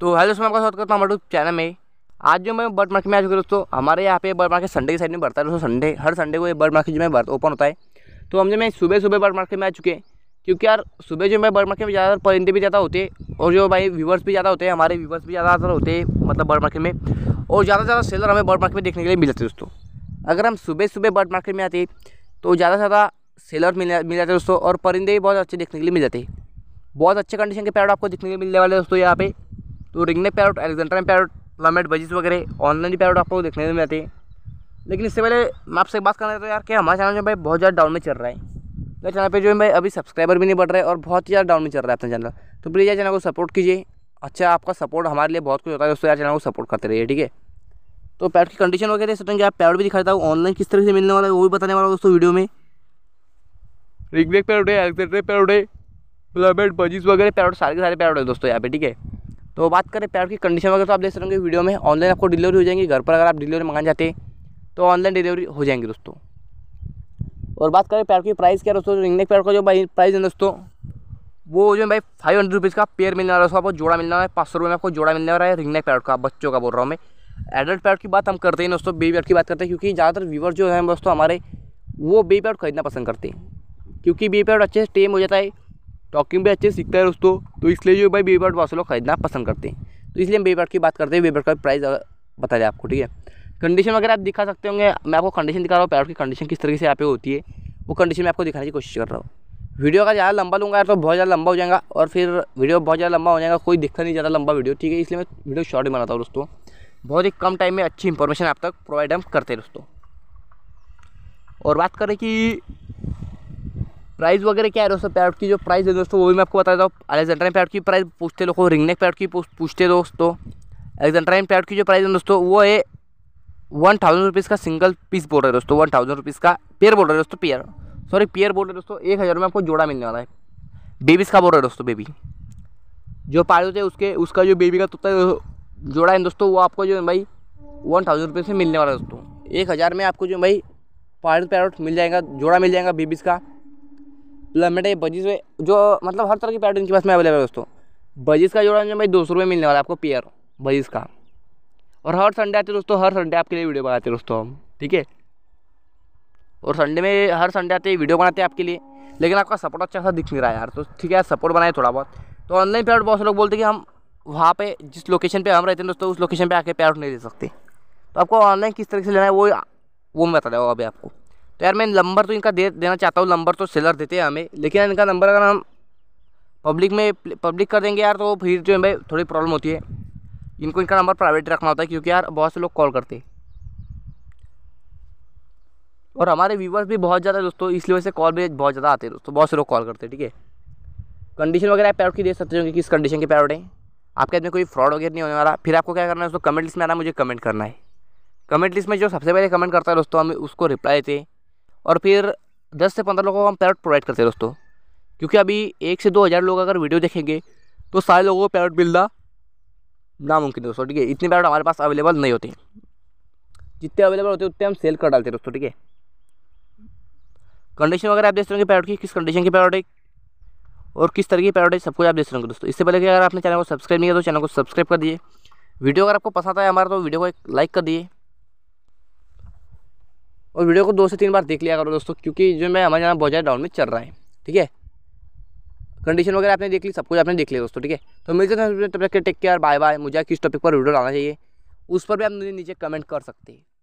तो हेलो दोस्तों आपका स्वागत करता हूँ हमारे चैनल में आज जो मैं बर्ड मार्केट में आ चुके दोस्तों हमारे यहाँ पे बर्ड मार्केट संडे की साइड में बढ़ता है दोस्तों संडे हर संडे को ये बर्ड मार्केट जो है बर्थ ओपन होता है तो हम जो मैं सुबह सुबह बर्ड मार्केट में आ चुके क्योंकि यार सुबह जो मैं बर्ड मार्केट में ज़्यादातर परिंदे भी ज़्यादा होते और जो भाई व्यूवर्स भी ज़्यादा होते हैं हमारे व्यूवर्स भी ज़्यादातर होते हैं मतलब बर्ड मार्केट में और ज़्यादा से ज़्यादा सेलर हमें बर्ड मार्केट में देखने के लिए मिल जाते दोस्तों अगर हम सुबह सुबह बर्ड मार्केट में आते तो ज़्यादा से ज़्यादा सेलर मिल मिल जाते दोस्तों और परिंदे भी बहुत अच्छे देखने के लिए मिल जाते बहुत अच्छे कंडीशन के पैर आपको देखने के लिए मिलने वाले दोस्तों यहाँ पे तो रिंगने पैरोट एलेक्जेंडर पैरोट लमेट बजिस वगैरह ऑनलाइन पैरोट आपको देखने में आते हैं लेकिन इससे पहले मैं आपसे बात करना चाहता हूँ यार कि चैनल जो भाई बहुत ज़्यादा डाउन में चल रहा है मेरे चैनल पर जो है भाई अभी सब्सक्राइबर भी नहीं बढ़ रहे और बहुत ही ज़्यादा डाउन में चल रहा है अपना चैनल तो प्लीज़ यार चैनल को सपोर्ट कीजिए अच्छा आपका सपोर्ट हमारे लिए बहुत कुछ होता है दोस्तों यार चैनल को सपोर्ट करते रहिए ठीक है तो पैर की कंडीशन वगैरह देख तो आप पैर भी दिखाता हूँ ऑनलाइन किस तरह से मिलने वाला है वो भी बताने वाला दोस्तों वीडियो में रिगबैक पैरोड है एलेक्सेंडर पैरोड है प्लामेट बजिस वगैरह पैरोड सारे के सारे पैर है दोस्तों यहाँ पे ठीक है तो बात करें पैर की कंडीशन वगैरह तो आप देख सकेंगे वीडियो में ऑनलाइन आपको डिलीवरी हो जाएंगी घर पर अगर आप डिलीवरी मंगाना चाहते हैं तो ऑनलाइन डिलीवरी हो जाएंगी दोस्तों और बात करें पैर की प्राइस क्या दोस्तों रिंगनेक पैर का जो भाई प्राइस है दोस्तों वो जो भाई फाइव हंड्रेड रुपीज़ का पेयर मिलने वाला है आपको जोड़ा मिलने वाला है पाँच सौ रुपये में आपको जोड़ा मिलने वाला है रिंगनेक पैर का बच्चों का बोल रहा हूँ मैं एडल्ट पैर की बात हम करते हैं दोस्तों बेबी पैर की बात करते हैं क्योंकि ज़्यादातर व्यूवर जो हैं दोस्तों हमारे वो बेबी पैर खरीदना पसंद करते हैं क्योंकि बेबी पैर अच्छे से टेम हो जाता है टॉकिंग भी अच्छे सीखता है दोस्तों तो इसलिए जो भाई बेबी बर्ड बहुत लोग खरीदना पसंद करते हैं तो इसलिए हम बेबी की बात करते हैं बेबी का प्राइस बता दें आपको ठीक है कंडीशन वगैरह आप दिखा सकते होंगे मैं आपको कंडीशन दिखा रहा हूँ पैरों की कंडीशन किस तरीके से यहाँ पे होती है वो कंडीशन मैं आपको दिखाने की कोशिश कर रहा हूँ वीडियो का ज़्यादा लंबा लूँगा यार तो बहुत ज़्यादा लंबा हो जाएगा और फिर वीडियो बहुत ज़्यादा लंबा हो जाएगा कोई दिखा नहीं ज़्यादा लंबा वीडियो ठीक है इसलिए मैं वीडियो शॉर्ट ही बनाता हूँ दोस्तों बहुत ही कम टाइम में अच्छी इंफॉर्मेशन आप तक प्रोवाइड हम करते हैं दोस्तों और बात करें कि प्राइस वगैरह क्या है दोस्तों पैरोट की जो प्राइस है दोस्तों वो भी मैं आपको बता देता हूँ अलेक्जेंड्राइन पैरट की प्राइस पूछते लोगों रिंगनेक पैरट की पूछते दोस्तों अलेक्जेंड्राइन पैरट की जो प्राइस है दोस्तों वो है वन थाउजेंड रुपीज़ का सिंगल पीस बोल रहे दोस्तों वन थाउजेंड रुपीज़ का पेयर बोल रहे दोस्तों पेयर सॉरी पेयर बोल रहे दोस्तों एक हज़ार में आपको जोड़ा मिलने वाला है बेबीज़ का बोल रहे दोस्तों बेबी जो पाड़े होते हैं उसके उसका जो बेबी का तोता जोड़ा है दोस्तों वो आपको जो है भाई वन थाउजेंड रुपीज़ में मिलने वाला है दोस्तों एक हज़ार में आपको जो भाई पायरट पैरट मिल जाएगा जोड़ा मिल जाएगा बेबीज़ का प्लमेट बजिस में जो मतलब हर तरह की पैटर्न के पास में अवेलेबल है दोस्तों बजिस का जोड़ा जो भाई दो सौ रुपये मिलने वाला है आपको पेयर बजिस का और हर संडे आते दोस्तों हर संडे आपके लिए वीडियो बनाते दोस्तों हम ठीक है और संडे में हर संडे आते वीडियो बनाते हैं आपके लिए लेकिन आपका सपोर्ट अच्छा सा दिख नहीं रहा है यार तो ठीक है सपोर्ट बनाए थोड़ा बहुत तो ऑनलाइन पेयर बहुत से लोग बोलते हैं कि हम वहाँ पे जिस लोकेशन पे हम रहते हैं दोस्तों उस लोकेशन पे आके पेयर नहीं दे सकते तो आपको ऑनलाइन किस तरीके से लेना है वो वो मैं बता रहा हूँ अभी आपको तो यार मैं नंबर तो इनका दे देना चाहता हूँ नंबर तो सेलर देते हैं हमें लेकिन इनका नंबर अगर हम पब्लिक में पब्लिक कर देंगे यार तो फिर जो है भाई थोड़ी प्रॉब्लम होती है इनको इनका नंबर प्राइवेट रखना होता है क्योंकि यार बहुत से लोग कॉल करते और हमारे व्यूवर्स भी बहुत ज़्यादा दोस्तों इसलिए वजह से कॉल भी बहुत ज़्यादा आते हैं दोस्तों बहुत से लोग कॉल करते हैं ठीक है कंडीशन वगैरह आप पैरोट की दे सकते होंगे किस कंडीशन के पैरोट हैं आपके हाथ में कोई फ्रॉड वगैरह नहीं होने वाला फिर आपको क्या करना है दोस्तों कमेंट लिस्ट में आना मुझे कमेंट करना है कमेंट लिस्ट में जो सबसे पहले कमेंट करता है दोस्तों हम उसको रिप्लाई देते हैं और फिर दस से पंद्रह लोगों को हम पैरोट प्रोवाइड करते हैं दोस्तों क्योंकि अभी एक से दो हज़ार लोग अगर वीडियो देखेंगे तो सारे लोगों को पैरोट मिलना नामुमकिन दोस्तों ठीक है इतने पैरट हमारे पास अवेलेबल नहीं होते जितने अवेलेबल होते उतने हम सेल कर डालते हैं दोस्तों ठीक है कंडीशन वगैरह आप देख सकेंगे पैरोट की किस कंडीशन की पैरट है और किस तरह की पैरट है सब कुछ आप देख सकेंगे दोस्तों इससे पहले कि अगर आपने चैनल को सब्सक्राइब नहीं किया तो चैनल को सब्सक्राइब कर दिए वीडियो अगर आपको पसंद आया हमारा तो वीडियो को एक लाइक कर दिए और वीडियो को दो से तीन बार देख लिया करो दोस्तों क्योंकि जो मैं हमारे यहाँ बहुत ज़्यादा डाउन में चल रहा है ठीक है कंडीशन वगैरह आपने देख ली सब कुछ आपने देख लिया दोस्तों ठीक है तो मिलते हैं तब तक टेक केयर बाय बाय मुझे किस टॉपिक पर वीडियो डालना चाहिए उस पर भी आप मुझे नीचे कमेंट कर सकते हैं